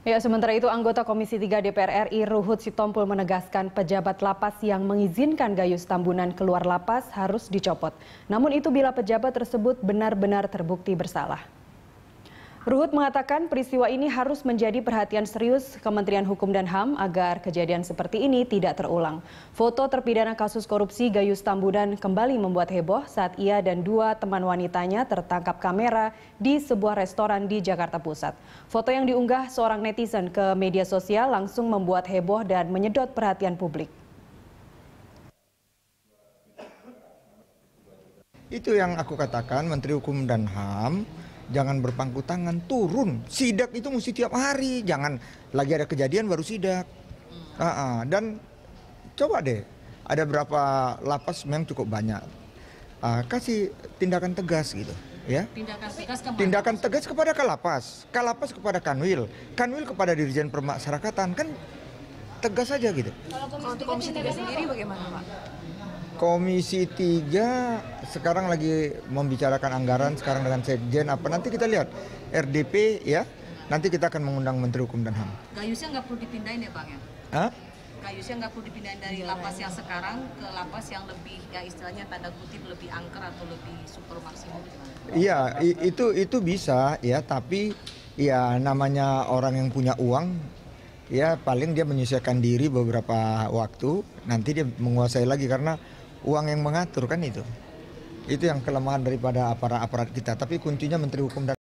Ya, sementara itu anggota Komisi 3 DPR RI Ruhut Sitompul menegaskan pejabat lapas yang mengizinkan Gayus Tambunan keluar lapas harus dicopot. Namun itu bila pejabat tersebut benar-benar terbukti bersalah. Ruhut mengatakan peristiwa ini harus menjadi perhatian serius Kementerian Hukum dan HAM agar kejadian seperti ini tidak terulang. Foto terpidana kasus korupsi Gayus Tambunan kembali membuat heboh saat ia dan dua teman wanitanya tertangkap kamera di sebuah restoran di Jakarta Pusat. Foto yang diunggah seorang netizen ke media sosial langsung membuat heboh dan menyedot perhatian publik. Itu yang aku katakan Menteri Hukum dan HAM jangan berpangku tangan, turun. Sidak itu mesti tiap hari, jangan lagi ada kejadian baru sidak. Uh -uh. Dan coba deh, ada berapa lapas memang cukup banyak. Uh, kasih tindakan tegas gitu, ya. Tindakan tegas, tindakan tegas kepada kalapas, kalapas kepada kanwil, kanwil kepada dirjen permasyarakatan kan tegas saja gitu. Kalau komisi tiga sendiri bagaimana, Pak? Komisi 3 sekarang lagi membicarakan anggaran sekarang dengan Sekjen apa nanti kita lihat RDP ya nanti kita akan mengundang Menteri Hukum dan HAM. Gayusnya nggak perlu dipindahin ya bang ya? Hah? Gayusnya nggak perlu dipindahin dari iya, lapas iya. yang sekarang ke lapas yang lebih ya istilahnya tanda kutip lebih angker atau lebih super maksimum. Iya itu itu bisa ya tapi ya namanya orang yang punya uang ya paling dia menyesuaikan diri beberapa waktu nanti dia menguasai lagi karena uang yang mengatur kan itu itu yang kelemahan daripada aparat aparat kita tapi kuncinya menteri hukum dan